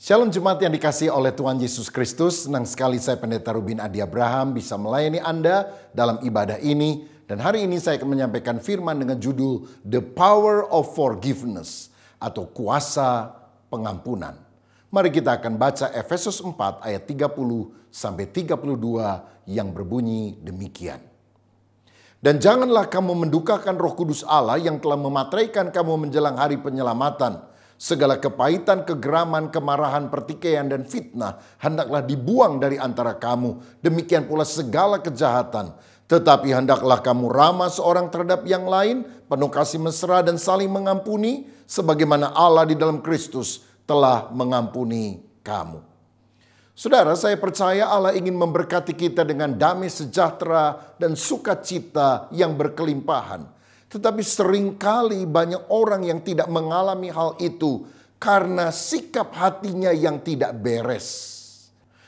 Shalom Jumat yang dikasih oleh Tuhan Yesus Kristus. Senang sekali saya Pendeta Rubin Adi Abraham bisa melayani Anda dalam ibadah ini. Dan hari ini saya akan menyampaikan firman dengan judul The Power of Forgiveness atau Kuasa Pengampunan. Mari kita akan baca Efesus 4 ayat 30 sampai 32 yang berbunyi demikian. Dan janganlah kamu mendukakan roh kudus Allah yang telah mematraikan kamu menjelang hari penyelamatan – Segala kepahitan, kegeraman, kemarahan, pertikaian, dan fitnah hendaklah dibuang dari antara kamu. Demikian pula segala kejahatan. Tetapi hendaklah kamu ramah seorang terhadap yang lain, penuh kasih mesra dan saling mengampuni, sebagaimana Allah di dalam Kristus telah mengampuni kamu. Saudara, saya percaya Allah ingin memberkati kita dengan damai sejahtera dan sukacita yang berkelimpahan tetapi seringkali banyak orang yang tidak mengalami hal itu karena sikap hatinya yang tidak beres.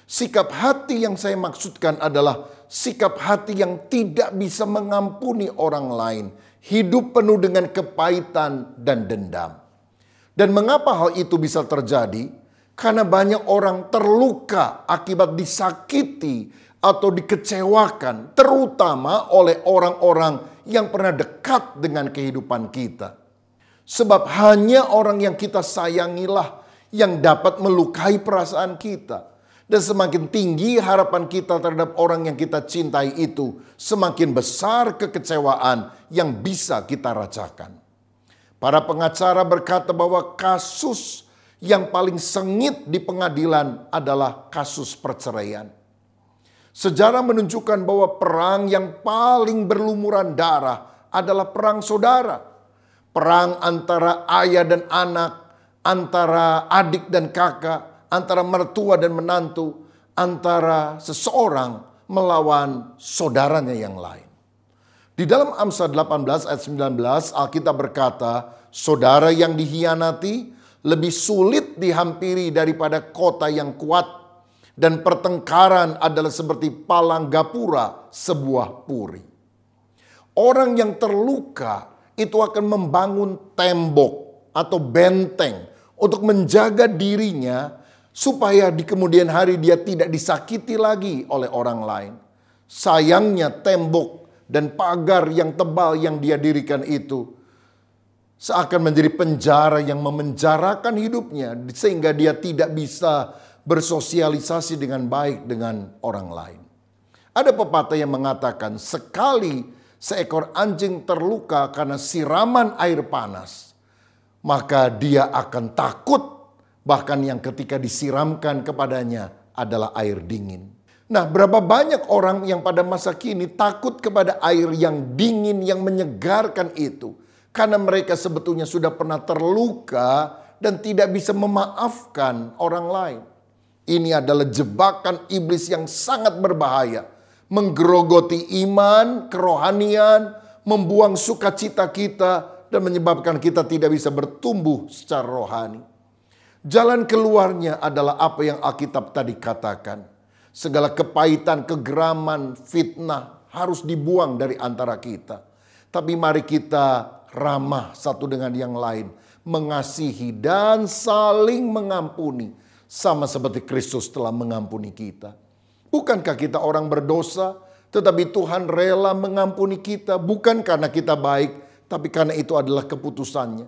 Sikap hati yang saya maksudkan adalah sikap hati yang tidak bisa mengampuni orang lain, hidup penuh dengan kepahitan dan dendam. Dan mengapa hal itu bisa terjadi? Karena banyak orang terluka akibat disakiti atau dikecewakan, terutama oleh orang-orang yang pernah dekat dengan kehidupan kita. Sebab hanya orang yang kita sayangilah yang dapat melukai perasaan kita. Dan semakin tinggi harapan kita terhadap orang yang kita cintai itu, semakin besar kekecewaan yang bisa kita rasakan. Para pengacara berkata bahwa kasus yang paling sengit di pengadilan adalah kasus perceraian Sejarah menunjukkan bahwa perang yang paling berlumuran darah adalah perang saudara. Perang antara ayah dan anak, antara adik dan kakak, antara mertua dan menantu, antara seseorang melawan saudaranya yang lain. Di dalam Amsal 18 ayat 19 Alkitab berkata, saudara yang dihianati lebih sulit dihampiri daripada kota yang kuat dan pertengkaran adalah seperti palang gapura sebuah puri. Orang yang terluka itu akan membangun tembok atau benteng untuk menjaga dirinya supaya di kemudian hari dia tidak disakiti lagi oleh orang lain. Sayangnya tembok dan pagar yang tebal yang dia dirikan itu seakan menjadi penjara yang memenjarakan hidupnya sehingga dia tidak bisa bersosialisasi dengan baik dengan orang lain. Ada pepatah yang mengatakan sekali seekor anjing terluka karena siraman air panas, maka dia akan takut bahkan yang ketika disiramkan kepadanya adalah air dingin. Nah, berapa banyak orang yang pada masa kini takut kepada air yang dingin yang menyegarkan itu karena mereka sebetulnya sudah pernah terluka dan tidak bisa memaafkan orang lain. Ini adalah jebakan iblis yang sangat berbahaya. Menggerogoti iman, kerohanian, membuang sukacita kita, dan menyebabkan kita tidak bisa bertumbuh secara rohani. Jalan keluarnya adalah apa yang Alkitab tadi katakan. Segala kepahitan, kegeraman, fitnah harus dibuang dari antara kita. Tapi mari kita ramah satu dengan yang lain, mengasihi dan saling mengampuni sama seperti Kristus telah mengampuni kita. Bukankah kita orang berdosa, tetapi Tuhan rela mengampuni kita bukan karena kita baik, tapi karena itu adalah keputusannya.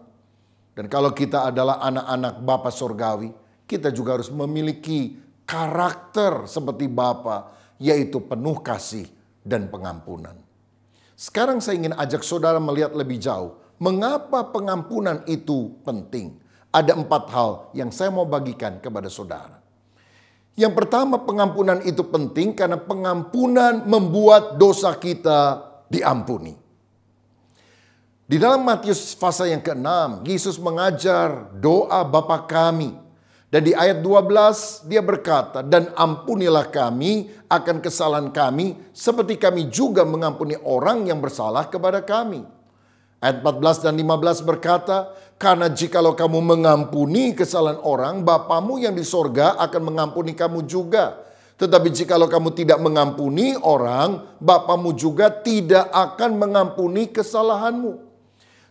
Dan kalau kita adalah anak-anak Bapa Sorgawi, kita juga harus memiliki karakter seperti Bapa, yaitu penuh kasih dan pengampunan. Sekarang saya ingin ajak saudara melihat lebih jauh, mengapa pengampunan itu penting. Ada empat hal yang saya mau bagikan kepada saudara. Yang pertama, pengampunan itu penting karena pengampunan membuat dosa kita diampuni. Di dalam Matius pasal yang ke-6, Yesus mengajar doa Bapa kami. Dan di ayat 12 dia berkata, "Dan ampunilah kami akan kesalahan kami, seperti kami juga mengampuni orang yang bersalah kepada kami." Ayat 14 dan 15 berkata, karena jikalau kamu mengampuni kesalahan orang, Bapamu yang di sorga akan mengampuni kamu juga. Tetapi jikalau kamu tidak mengampuni orang, Bapamu juga tidak akan mengampuni kesalahanmu.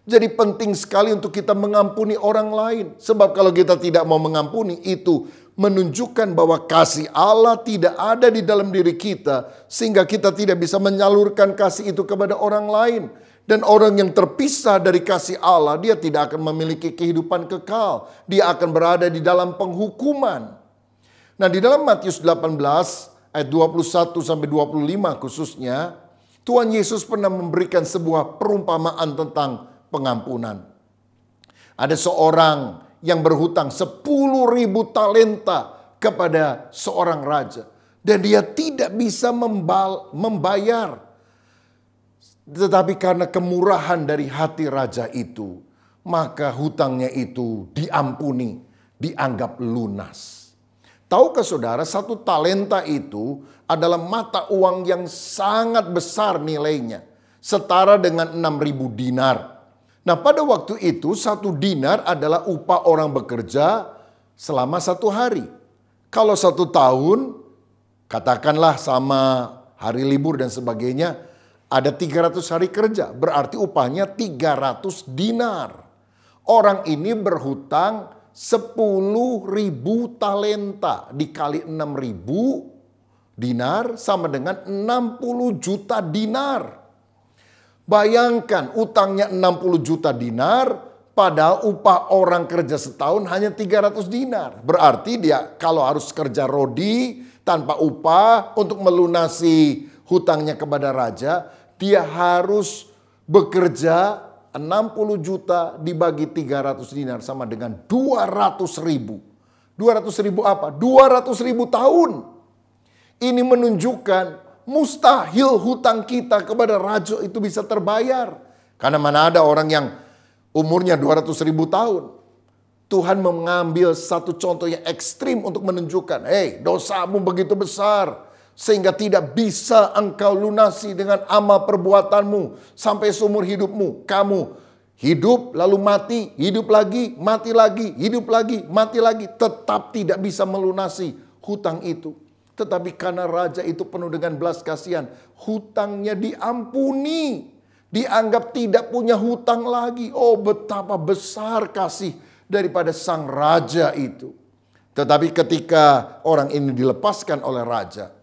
Jadi penting sekali untuk kita mengampuni orang lain. Sebab kalau kita tidak mau mengampuni itu menunjukkan bahwa kasih Allah tidak ada di dalam diri kita sehingga kita tidak bisa menyalurkan kasih itu kepada orang lain. Dan orang yang terpisah dari kasih Allah, dia tidak akan memiliki kehidupan kekal. Dia akan berada di dalam penghukuman. Nah, di dalam Matius 18 ayat 21 sampai 25 khususnya, Tuhan Yesus pernah memberikan sebuah perumpamaan tentang pengampunan. Ada seorang yang berhutang 10 ribu talenta kepada seorang raja. Dan dia tidak bisa membayar. Tetapi karena kemurahan dari hati raja itu, maka hutangnya itu diampuni, dianggap lunas. Tahu Tahukah saudara, satu talenta itu adalah mata uang yang sangat besar nilainya. Setara dengan 6.000 dinar. Nah pada waktu itu satu dinar adalah upah orang bekerja selama satu hari. Kalau satu tahun, katakanlah sama hari libur dan sebagainya, ada 300 hari kerja, berarti upahnya 300 dinar. Orang ini berhutang 10 ribu talenta dikali 6 ribu dinar sama dengan 60 juta dinar. Bayangkan utangnya 60 juta dinar, padahal upah orang kerja setahun hanya 300 dinar. Berarti dia kalau harus kerja rodi tanpa upah untuk melunasi hutangnya kepada raja, dia harus bekerja 60 juta dibagi 300 dinar sama dengan 200 ribu. 200 ribu apa? 200 ribu tahun. Ini menunjukkan mustahil hutang kita kepada raja itu bisa terbayar. Karena mana ada orang yang umurnya 200 ribu tahun. Tuhan mengambil satu contoh yang ekstrim untuk menunjukkan, hei dosamu begitu besar, sehingga tidak bisa engkau lunasi dengan amal perbuatanmu sampai seumur hidupmu. Kamu hidup lalu mati, hidup lagi, mati lagi, hidup lagi, mati lagi, tetap tidak bisa melunasi hutang itu. Tetapi karena raja itu penuh dengan belas kasihan, hutangnya diampuni, dianggap tidak punya hutang lagi. Oh, betapa besar kasih daripada sang raja itu. Tetapi ketika orang ini dilepaskan oleh raja,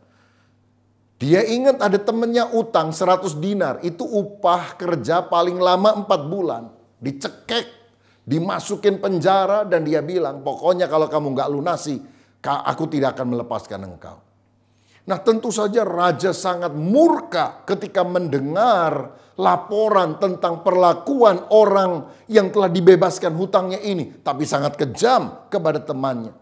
dia ingat ada temennya utang 100 dinar, itu upah kerja paling lama 4 bulan. Dicekek, dimasukin penjara dan dia bilang, pokoknya kalau kamu nggak lunasi, aku tidak akan melepaskan engkau. Nah tentu saja raja sangat murka ketika mendengar laporan tentang perlakuan orang yang telah dibebaskan hutangnya ini. Tapi sangat kejam kepada temannya.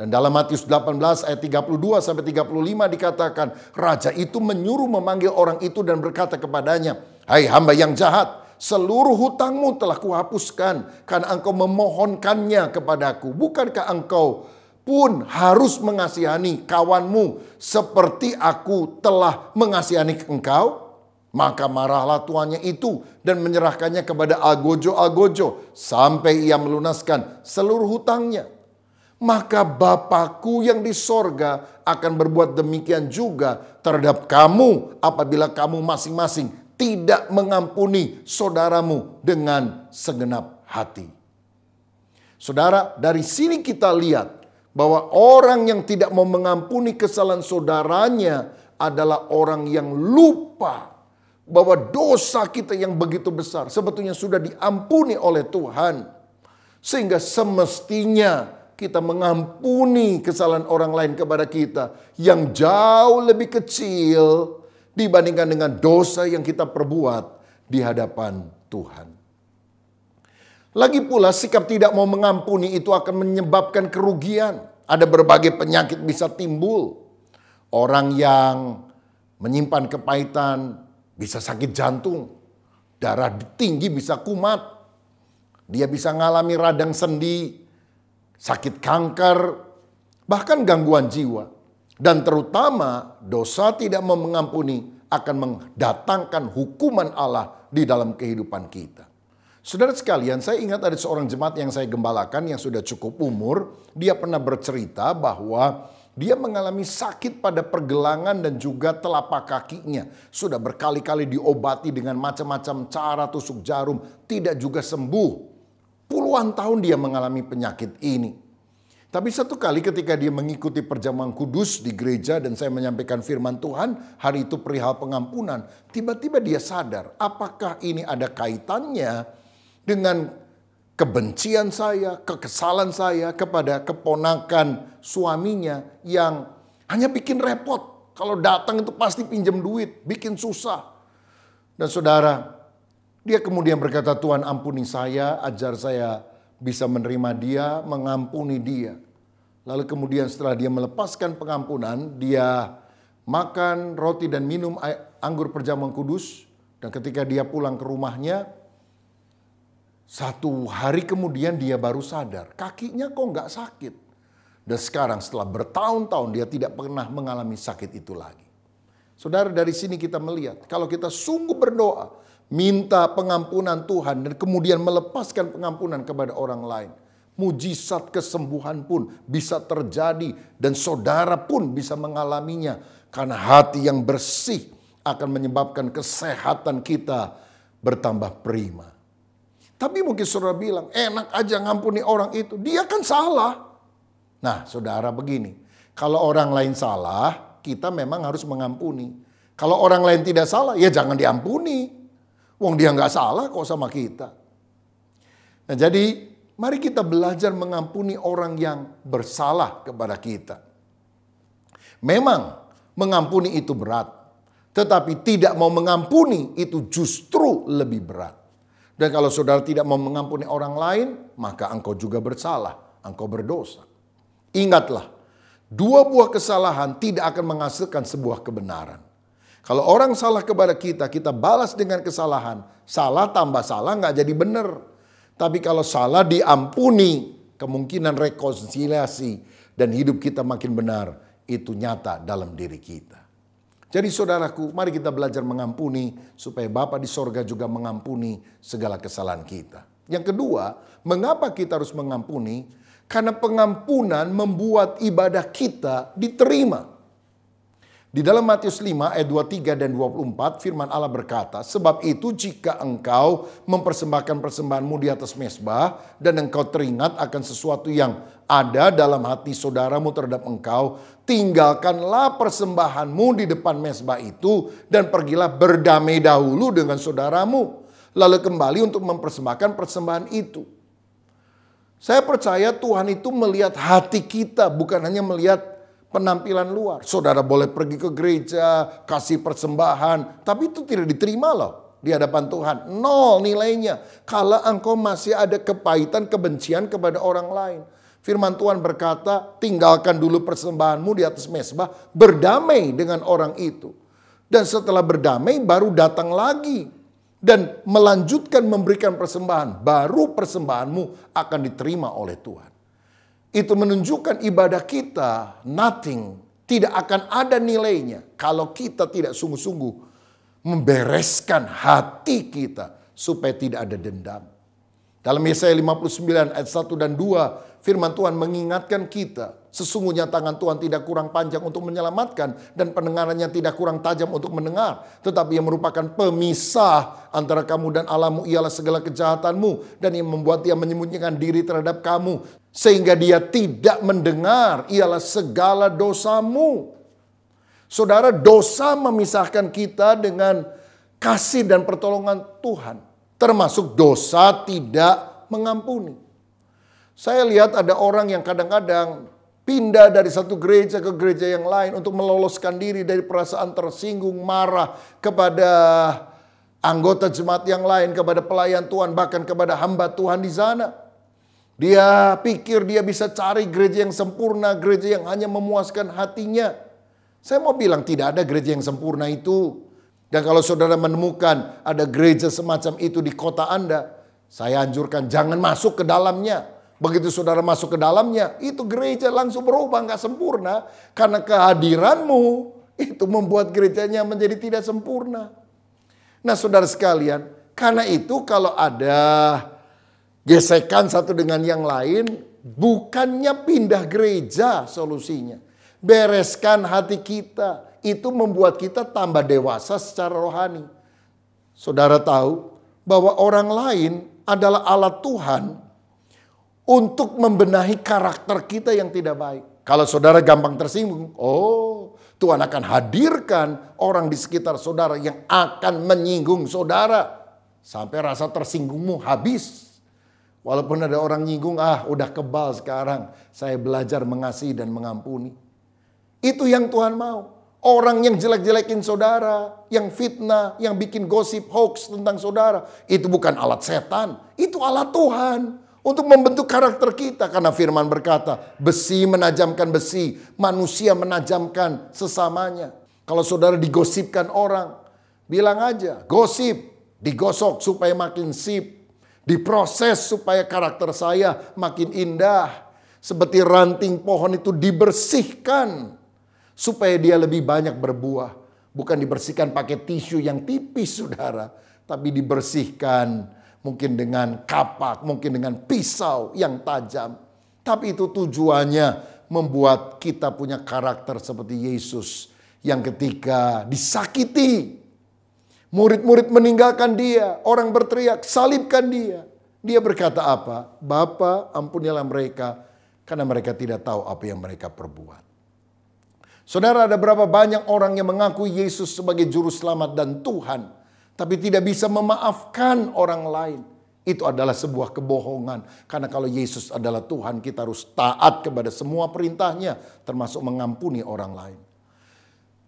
Dan dalam Matius 18 ayat 32 sampai 35 dikatakan, raja itu menyuruh memanggil orang itu dan berkata kepadanya, "Hai hey, hamba yang jahat, seluruh hutangmu telah kuhapuskan karena engkau memohonkannya kepadaku. Bukankah engkau pun harus mengasihani kawanmu seperti aku telah mengasihani engkau?" Maka marahlah tuannya itu dan menyerahkannya kepada agojo-agojo sampai ia melunaskan seluruh hutangnya maka Bapakku yang di sorga akan berbuat demikian juga terhadap kamu apabila kamu masing-masing tidak mengampuni saudaramu dengan segenap hati. Saudara, dari sini kita lihat bahwa orang yang tidak mau mengampuni kesalahan saudaranya adalah orang yang lupa bahwa dosa kita yang begitu besar sebetulnya sudah diampuni oleh Tuhan. Sehingga semestinya kita mengampuni kesalahan orang lain kepada kita yang jauh lebih kecil dibandingkan dengan dosa yang kita perbuat di hadapan Tuhan. Lagi pula, sikap tidak mau mengampuni itu akan menyebabkan kerugian. Ada berbagai penyakit bisa timbul. Orang yang menyimpan kepahitan bisa sakit jantung, darah tinggi bisa kumat, dia bisa mengalami radang sendi, sakit kanker, bahkan gangguan jiwa. Dan terutama dosa tidak mengampuni akan mendatangkan hukuman Allah di dalam kehidupan kita. Saudara sekalian, saya ingat ada seorang jemaat yang saya gembalakan yang sudah cukup umur. Dia pernah bercerita bahwa dia mengalami sakit pada pergelangan dan juga telapak kakinya. Sudah berkali-kali diobati dengan macam-macam cara tusuk jarum, tidak juga sembuh puluhan tahun dia mengalami penyakit ini. Tapi satu kali ketika dia mengikuti perjamuan kudus di gereja dan saya menyampaikan firman Tuhan, hari itu perihal pengampunan, tiba-tiba dia sadar, apakah ini ada kaitannya dengan kebencian saya, kekesalan saya kepada keponakan suaminya yang hanya bikin repot. Kalau datang itu pasti pinjam duit, bikin susah. Dan saudara, dia kemudian berkata, Tuhan ampuni saya, ajar saya bisa menerima dia, mengampuni dia. Lalu kemudian setelah dia melepaskan pengampunan, dia makan roti dan minum anggur perjamuan kudus. Dan ketika dia pulang ke rumahnya, satu hari kemudian dia baru sadar, kakinya kok nggak sakit. Dan sekarang setelah bertahun-tahun dia tidak pernah mengalami sakit itu lagi. Saudara dari sini kita melihat, kalau kita sungguh berdoa, minta pengampunan Tuhan dan kemudian melepaskan pengampunan kepada orang lain. Mujizat kesembuhan pun bisa terjadi dan saudara pun bisa mengalaminya karena hati yang bersih akan menyebabkan kesehatan kita bertambah prima. Tapi mungkin saudara bilang, enak aja ngampuni orang itu. Dia kan salah. Nah saudara begini, kalau orang lain salah, kita memang harus mengampuni. Kalau orang lain tidak salah, ya jangan diampuni. Wong dia nggak salah kok sama kita. Nah, jadi mari kita belajar mengampuni orang yang bersalah kepada kita. Memang mengampuni itu berat, tetapi tidak mau mengampuni itu justru lebih berat. Dan kalau saudara tidak mau mengampuni orang lain, maka engkau juga bersalah, engkau berdosa. Ingatlah, dua buah kesalahan tidak akan menghasilkan sebuah kebenaran. Kalau orang salah kepada kita, kita balas dengan kesalahan. Salah tambah salah nggak jadi benar. Tapi kalau salah diampuni, kemungkinan rekonsiliasi dan hidup kita makin benar itu nyata dalam diri kita. Jadi saudaraku, mari kita belajar mengampuni supaya Bapa di sorga juga mengampuni segala kesalahan kita. Yang kedua, mengapa kita harus mengampuni? Karena pengampunan membuat ibadah kita diterima. Di dalam Matius 5 ayat 23 dan 24 firman Allah berkata, Sebab itu jika engkau mempersembahkan persembahanmu di atas mesbah dan engkau teringat akan sesuatu yang ada dalam hati saudaramu terhadap engkau, tinggalkanlah persembahanmu di depan mesbah itu dan pergilah berdamai dahulu dengan saudaramu. Lalu kembali untuk mempersembahkan persembahan itu. Saya percaya Tuhan itu melihat hati kita, bukan hanya melihat penampilan luar. Saudara boleh pergi ke gereja, kasih persembahan, tapi itu tidak diterima loh di hadapan Tuhan. Nol nilainya. Kalau engkau masih ada kepahitan, kebencian kepada orang lain. Firman Tuhan berkata, tinggalkan dulu persembahanmu di atas mesbah, berdamai dengan orang itu. Dan setelah berdamai baru datang lagi dan melanjutkan memberikan persembahan. Baru persembahanmu akan diterima oleh Tuhan itu menunjukkan ibadah kita nothing, tidak akan ada nilainya kalau kita tidak sungguh-sungguh membereskan hati kita supaya tidak ada dendam. Dalam Yesaya 59 ayat 1 dan 2 firman Tuhan mengingatkan kita Sesungguhnya tangan Tuhan tidak kurang panjang untuk menyelamatkan dan pendengarannya tidak kurang tajam untuk mendengar. Tetapi yang merupakan pemisah antara kamu dan Allahmu ialah segala kejahatanmu dan yang membuat dia menyembunyikan diri terhadap kamu. Sehingga dia tidak mendengar ialah segala dosamu. Saudara dosa memisahkan kita dengan kasih dan pertolongan Tuhan. Termasuk dosa tidak mengampuni. Saya lihat ada orang yang kadang-kadang pindah dari satu gereja ke gereja yang lain untuk meloloskan diri dari perasaan tersinggung, marah kepada anggota jemaat yang lain, kepada pelayan Tuhan, bahkan kepada hamba Tuhan di sana. Dia pikir dia bisa cari gereja yang sempurna, gereja yang hanya memuaskan hatinya. Saya mau bilang tidak ada gereja yang sempurna itu. Dan kalau saudara menemukan ada gereja semacam itu di kota Anda, saya anjurkan jangan masuk ke dalamnya. Begitu saudara masuk ke dalamnya, itu gereja langsung berubah, nggak sempurna. Karena kehadiranmu itu membuat gerejanya menjadi tidak sempurna. Nah saudara sekalian, karena itu kalau ada gesekan satu dengan yang lain, bukannya pindah gereja solusinya. Bereskan hati kita, itu membuat kita tambah dewasa secara rohani. Saudara tahu bahwa orang lain adalah alat Tuhan untuk membenahi karakter kita yang tidak baik. Kalau saudara gampang tersinggung, oh Tuhan akan hadirkan orang di sekitar saudara yang akan menyinggung saudara. Sampai rasa tersinggungmu habis. Walaupun ada orang nyinggung, ah udah kebal sekarang. Saya belajar mengasihi dan mengampuni. Itu yang Tuhan mau. Orang yang jelek-jelekin saudara, yang fitnah, yang bikin gosip hoax tentang saudara. Itu bukan alat setan, itu alat Tuhan untuk membentuk karakter kita karena firman berkata, besi menajamkan besi, manusia menajamkan sesamanya. Kalau saudara digosipkan orang, bilang aja, gosip, digosok supaya makin sip, diproses supaya karakter saya makin indah. Seperti ranting pohon itu dibersihkan supaya dia lebih banyak berbuah. Bukan dibersihkan pakai tisu yang tipis saudara, tapi dibersihkan mungkin dengan kapak, mungkin dengan pisau yang tajam. Tapi itu tujuannya membuat kita punya karakter seperti Yesus yang ketika disakiti, murid-murid meninggalkan dia, orang berteriak, salibkan dia. Dia berkata apa? Bapa, ampunilah mereka karena mereka tidak tahu apa yang mereka perbuat. Saudara, ada berapa banyak orang yang mengakui Yesus sebagai juru selamat dan Tuhan, tapi tidak bisa memaafkan orang lain. Itu adalah sebuah kebohongan. Karena kalau Yesus adalah Tuhan, kita harus taat kepada semua perintahnya, termasuk mengampuni orang lain.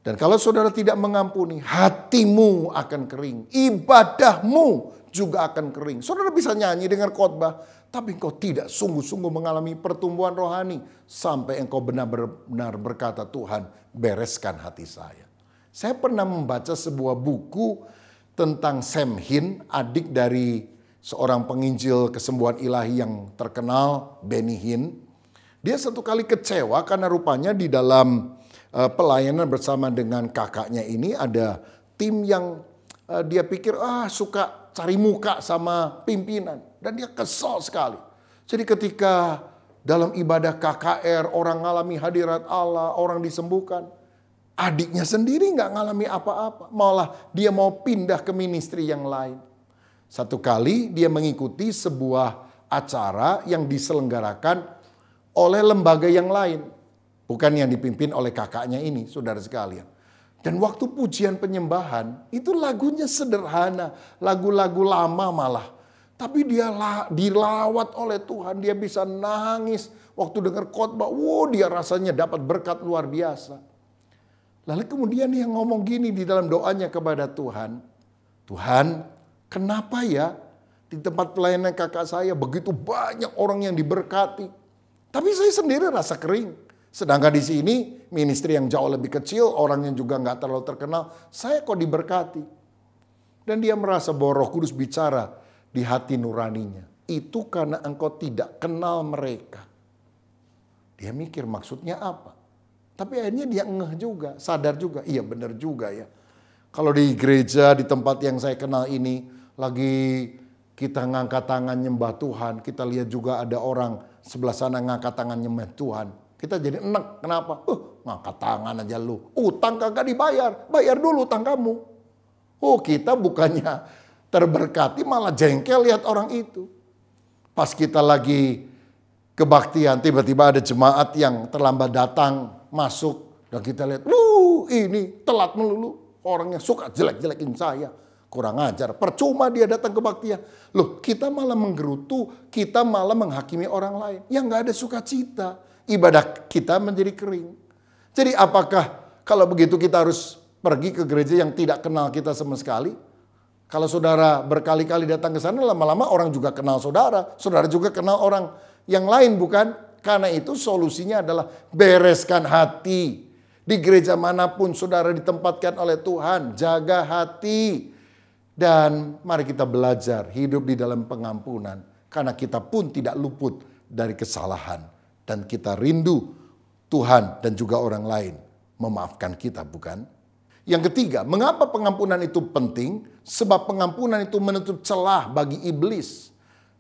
Dan kalau saudara tidak mengampuni, hatimu akan kering, ibadahmu juga akan kering. Saudara bisa nyanyi dengan khotbah, tapi engkau tidak sungguh-sungguh mengalami pertumbuhan rohani sampai engkau benar-benar berkata, "Tuhan, bereskan hati saya." Saya pernah membaca sebuah buku tentang Sam Hin, adik dari seorang penginjil kesembuhan ilahi yang terkenal, Benny Hin, Dia satu kali kecewa karena rupanya di dalam uh, pelayanan bersama dengan kakaknya ini ada tim yang uh, dia pikir ah suka cari muka sama pimpinan dan dia kesal sekali. Jadi ketika dalam ibadah KKR orang ngalami hadirat Allah, orang disembuhkan, Adiknya sendiri nggak ngalami apa-apa. Malah dia mau pindah ke ministry yang lain. Satu kali dia mengikuti sebuah acara yang diselenggarakan oleh lembaga yang lain. Bukan yang dipimpin oleh kakaknya ini, saudara sekalian. Dan waktu pujian penyembahan, itu lagunya sederhana. Lagu-lagu lama malah. Tapi dia dilawat oleh Tuhan, dia bisa nangis. Waktu dengar khotbah, wow dia rasanya dapat berkat luar biasa. Lalu kemudian dia ngomong gini di dalam doanya kepada Tuhan. Tuhan, kenapa ya di tempat pelayanan kakak saya begitu banyak orang yang diberkati. Tapi saya sendiri rasa kering. Sedangkan di sini ministry yang jauh lebih kecil, orangnya juga nggak terlalu terkenal, saya kok diberkati. Dan dia merasa bahwa roh kudus bicara di hati nuraninya. Itu karena engkau tidak kenal mereka. Dia mikir maksudnya apa? Tapi akhirnya dia ngeh juga, sadar juga. Iya benar juga ya. Kalau di gereja, di tempat yang saya kenal ini, lagi kita ngangkat tangan nyembah Tuhan, kita lihat juga ada orang sebelah sana ngangkat tangan nyembah Tuhan. Kita jadi enak, kenapa? Uh, ngangkat tangan aja lu. Utang kagak dibayar, bayar dulu utang kamu. Oh kita bukannya terberkati malah jengkel lihat orang itu. Pas kita lagi kebaktian, tiba-tiba ada jemaat yang terlambat datang masuk dan kita lihat, lu ini telat melulu. Orangnya suka jelek-jelekin saya. Kurang ajar, percuma dia datang ke baktia. Ya. Loh, kita malah menggerutu, kita malah menghakimi orang lain. Yang gak ada sukacita. Ibadah kita menjadi kering. Jadi apakah kalau begitu kita harus pergi ke gereja yang tidak kenal kita sama sekali? Kalau saudara berkali-kali datang ke sana, lama-lama orang juga kenal saudara. Saudara juga kenal orang yang lain, bukan? Karena itu solusinya adalah bereskan hati. Di gereja manapun saudara ditempatkan oleh Tuhan, jaga hati. Dan mari kita belajar hidup di dalam pengampunan. Karena kita pun tidak luput dari kesalahan. Dan kita rindu Tuhan dan juga orang lain memaafkan kita bukan? Yang ketiga, mengapa pengampunan itu penting? Sebab pengampunan itu menutup celah bagi iblis.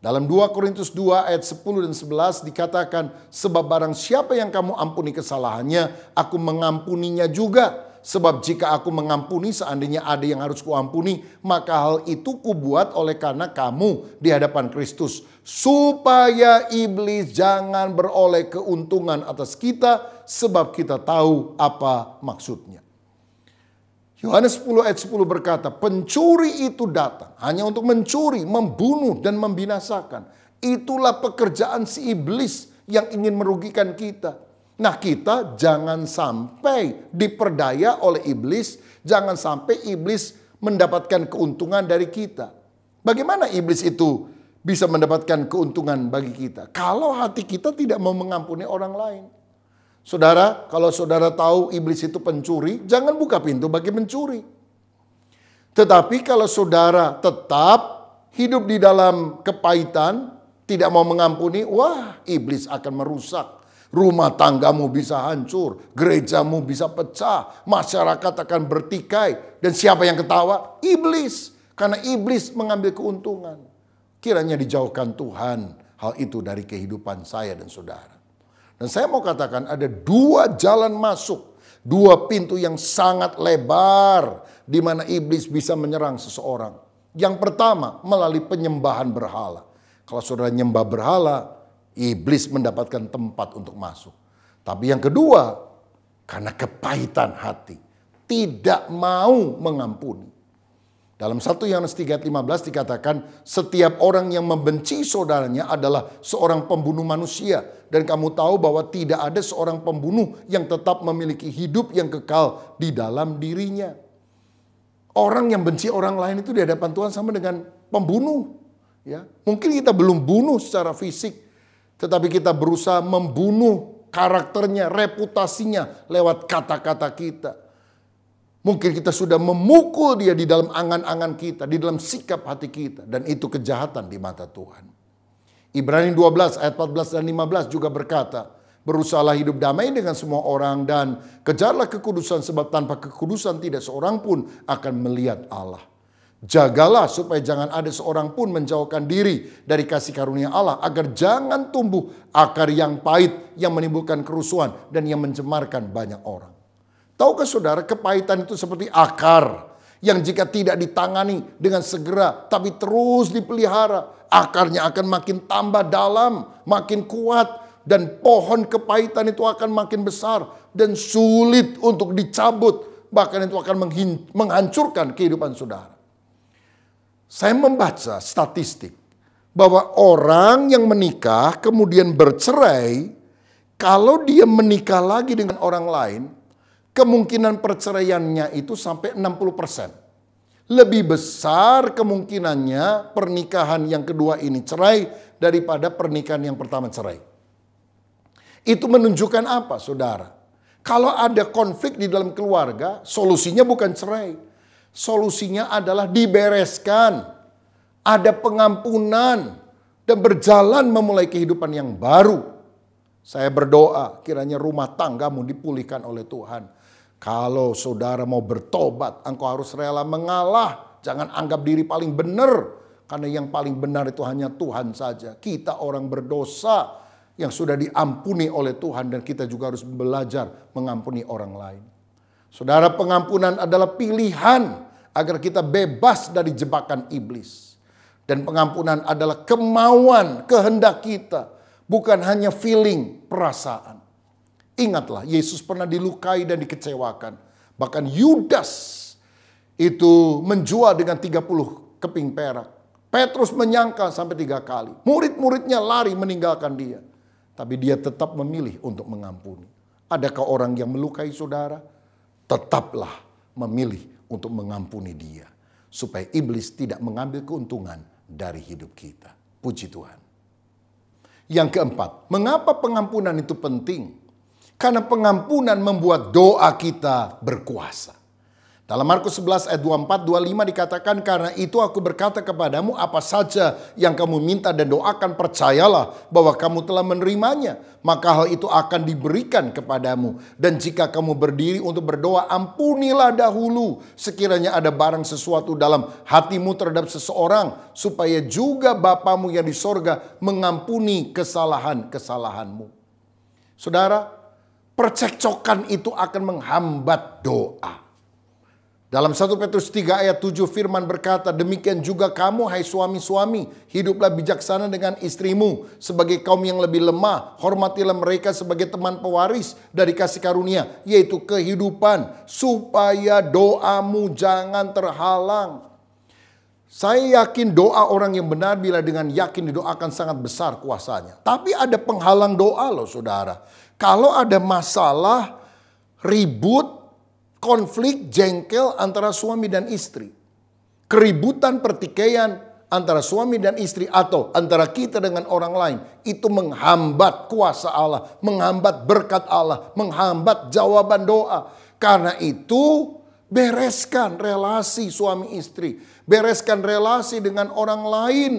Dalam 2 Korintus 2 ayat 10 dan 11 dikatakan, Sebab barang siapa yang kamu ampuni kesalahannya, aku mengampuninya juga. Sebab jika aku mengampuni seandainya ada yang harus kuampuni, maka hal itu kubuat oleh karena kamu di hadapan Kristus. Supaya iblis jangan beroleh keuntungan atas kita sebab kita tahu apa maksudnya. Yohanes 10 ayat 10 berkata, pencuri itu datang hanya untuk mencuri, membunuh dan membinasakan. Itulah pekerjaan si iblis yang ingin merugikan kita. Nah kita jangan sampai diperdaya oleh iblis, jangan sampai iblis mendapatkan keuntungan dari kita. Bagaimana iblis itu bisa mendapatkan keuntungan bagi kita? Kalau hati kita tidak mau mengampuni orang lain. Saudara, kalau saudara tahu iblis itu pencuri, jangan buka pintu bagi pencuri. Tetapi kalau saudara tetap hidup di dalam kepahitan, tidak mau mengampuni, wah iblis akan merusak. Rumah tanggamu bisa hancur, gerejamu bisa pecah, masyarakat akan bertikai. Dan siapa yang ketawa? Iblis. Karena iblis mengambil keuntungan. Kiranya dijauhkan Tuhan hal itu dari kehidupan saya dan saudara. Dan saya mau katakan ada dua jalan masuk, dua pintu yang sangat lebar di mana iblis bisa menyerang seseorang. Yang pertama melalui penyembahan berhala. Kalau saudara nyembah berhala, iblis mendapatkan tempat untuk masuk. Tapi yang kedua, karena kepahitan hati, tidak mau mengampuni. Dalam 1 Yohanes ayat 15 dikatakan setiap orang yang membenci saudaranya adalah seorang pembunuh manusia dan kamu tahu bahwa tidak ada seorang pembunuh yang tetap memiliki hidup yang kekal di dalam dirinya. Orang yang benci orang lain itu di hadapan Tuhan sama dengan pembunuh. Ya, mungkin kita belum bunuh secara fisik, tetapi kita berusaha membunuh karakternya, reputasinya lewat kata-kata kita Mungkin kita sudah memukul dia di dalam angan-angan kita, di dalam sikap hati kita. Dan itu kejahatan di mata Tuhan. Ibrani 12 ayat 14 dan 15 juga berkata, Berusahalah hidup damai dengan semua orang dan kejarlah kekudusan sebab tanpa kekudusan tidak seorang pun akan melihat Allah. Jagalah supaya jangan ada seorang pun menjauhkan diri dari kasih karunia Allah agar jangan tumbuh akar yang pahit yang menimbulkan kerusuhan dan yang mencemarkan banyak orang. Tahukah saudara, kepahitan itu seperti akar yang jika tidak ditangani dengan segera, tapi terus dipelihara, akarnya akan makin tambah dalam, makin kuat, dan pohon kepahitan itu akan makin besar dan sulit untuk dicabut. Bahkan itu akan menghancurkan kehidupan saudara. Saya membaca statistik bahwa orang yang menikah kemudian bercerai, kalau dia menikah lagi dengan orang lain, kemungkinan perceraiannya itu sampai 60%. Lebih besar kemungkinannya pernikahan yang kedua ini cerai daripada pernikahan yang pertama cerai. Itu menunjukkan apa, saudara? Kalau ada konflik di dalam keluarga, solusinya bukan cerai. Solusinya adalah dibereskan, ada pengampunan, dan berjalan memulai kehidupan yang baru. Saya berdoa, kiranya rumah tanggamu dipulihkan oleh Tuhan kalau saudara mau bertobat, engkau harus rela mengalah. Jangan anggap diri paling benar. Karena yang paling benar itu hanya Tuhan saja. Kita orang berdosa yang sudah diampuni oleh Tuhan dan kita juga harus belajar mengampuni orang lain. Saudara, pengampunan adalah pilihan agar kita bebas dari jebakan iblis. Dan pengampunan adalah kemauan, kehendak kita, bukan hanya feeling, perasaan. Ingatlah, Yesus pernah dilukai dan dikecewakan. Bahkan Yudas itu menjual dengan 30 keping perak. Petrus menyangka sampai tiga kali. Murid-muridnya lari meninggalkan dia. Tapi dia tetap memilih untuk mengampuni. Adakah orang yang melukai saudara? Tetaplah memilih untuk mengampuni dia. Supaya iblis tidak mengambil keuntungan dari hidup kita. Puji Tuhan. Yang keempat, mengapa pengampunan itu penting? Karena pengampunan membuat doa kita berkuasa. Dalam Markus 11 ayat 24 25 dikatakan karena itu aku berkata kepadamu apa saja yang kamu minta dan doakan percayalah bahwa kamu telah menerimanya maka hal itu akan diberikan kepadamu dan jika kamu berdiri untuk berdoa ampunilah dahulu sekiranya ada barang sesuatu dalam hatimu terhadap seseorang supaya juga bapamu yang di sorga mengampuni kesalahan-kesalahanmu. Saudara, percekcokan itu akan menghambat doa. Dalam 1 Petrus 3 ayat 7 firman berkata, demikian juga kamu hai suami-suami, hiduplah bijaksana dengan istrimu sebagai kaum yang lebih lemah, hormatilah mereka sebagai teman pewaris dari kasih karunia, yaitu kehidupan, supaya doamu jangan terhalang. Saya yakin doa orang yang benar bila dengan yakin didoakan sangat besar kuasanya. Tapi ada penghalang doa loh saudara. Kalau ada masalah, ribut, konflik, jengkel antara suami dan istri. Keributan, pertikaian antara suami dan istri atau antara kita dengan orang lain. Itu menghambat kuasa Allah, menghambat berkat Allah, menghambat jawaban doa. Karena itu bereskan relasi suami istri, bereskan relasi dengan orang lain.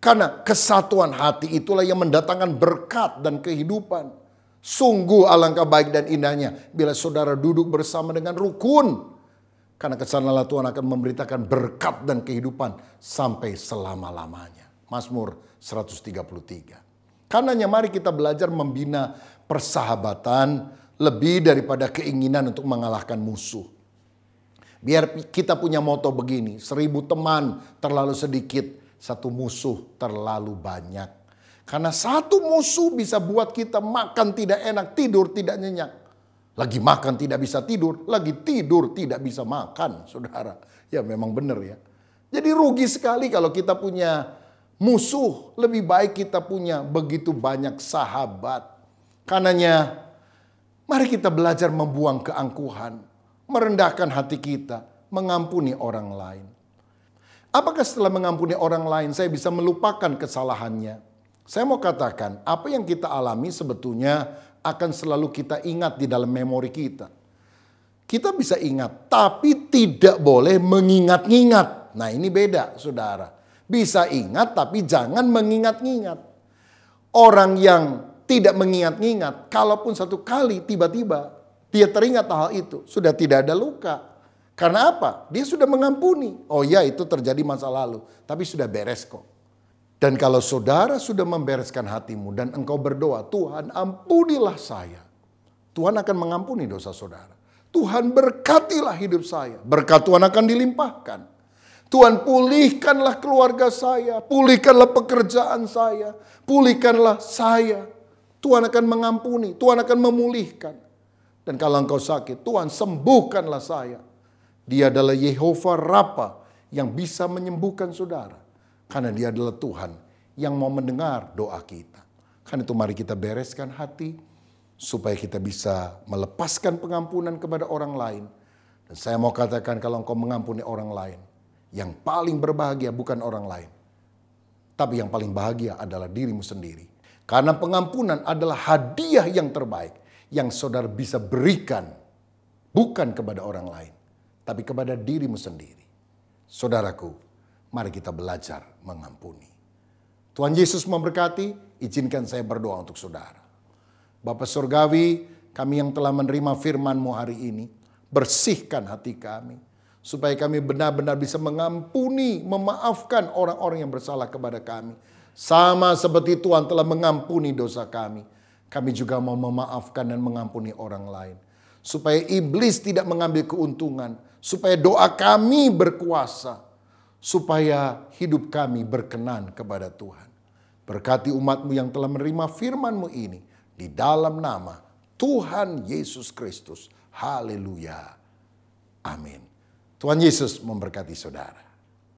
Karena kesatuan hati itulah yang mendatangkan berkat dan kehidupan. Sungguh alangkah baik dan indahnya bila saudara duduk bersama dengan rukun. Karena kesanalah Tuhan akan memberitakan berkat dan kehidupan sampai selama-lamanya. Mazmur 133. Karenanya mari kita belajar membina persahabatan lebih daripada keinginan untuk mengalahkan musuh. Biar kita punya moto begini, seribu teman terlalu sedikit, satu musuh terlalu banyak. Karena satu musuh bisa buat kita makan tidak enak, tidur tidak nyenyak. Lagi makan tidak bisa tidur, lagi tidur tidak bisa makan, saudara. Ya memang benar ya. Jadi rugi sekali kalau kita punya musuh. Lebih baik kita punya begitu banyak sahabat. Karenanya mari kita belajar membuang keangkuhan. Merendahkan hati kita, mengampuni orang lain. Apakah setelah mengampuni orang lain saya bisa melupakan kesalahannya? Saya mau katakan, apa yang kita alami sebetulnya akan selalu kita ingat di dalam memori kita. Kita bisa ingat, tapi tidak boleh mengingat-ingat. Nah, ini beda, saudara. Bisa ingat, tapi jangan mengingat-ingat. Orang yang tidak mengingat-ingat, kalaupun satu kali tiba-tiba dia teringat hal itu, sudah tidak ada luka. Karena apa? Dia sudah mengampuni. Oh ya, itu terjadi masa lalu, tapi sudah beres kok. Dan kalau saudara sudah membereskan hatimu dan engkau berdoa, Tuhan ampunilah saya. Tuhan akan mengampuni dosa saudara. Tuhan berkatilah hidup saya. Berkat Tuhan akan dilimpahkan. Tuhan pulihkanlah keluarga saya, pulihkanlah pekerjaan saya, pulihkanlah saya. Tuhan akan mengampuni, Tuhan akan memulihkan. Dan kalau engkau sakit, Tuhan sembuhkanlah saya. Dia adalah Yehova Rapa yang bisa menyembuhkan saudara. Karena dia adalah Tuhan yang mau mendengar doa kita. Karena itu mari kita bereskan hati supaya kita bisa melepaskan pengampunan kepada orang lain. Dan saya mau katakan kalau engkau mengampuni orang lain, yang paling berbahagia bukan orang lain. Tapi yang paling bahagia adalah dirimu sendiri. Karena pengampunan adalah hadiah yang terbaik yang saudara bisa berikan bukan kepada orang lain, tapi kepada dirimu sendiri. Saudaraku, mari kita belajar mengampuni. Tuhan Yesus memberkati, izinkan saya berdoa untuk saudara. Bapak Surgawi, kami yang telah menerima FirmanMu hari ini, bersihkan hati kami, supaya kami benar-benar bisa mengampuni, memaafkan orang-orang yang bersalah kepada kami. Sama seperti Tuhan telah mengampuni dosa kami, kami juga mau memaafkan dan mengampuni orang lain. Supaya iblis tidak mengambil keuntungan, supaya doa kami berkuasa, supaya hidup kami berkenan kepada Tuhan. Berkati umatmu yang telah menerima firmanmu ini di dalam nama Tuhan Yesus Kristus. Haleluya. Amin. Tuhan Yesus memberkati saudara.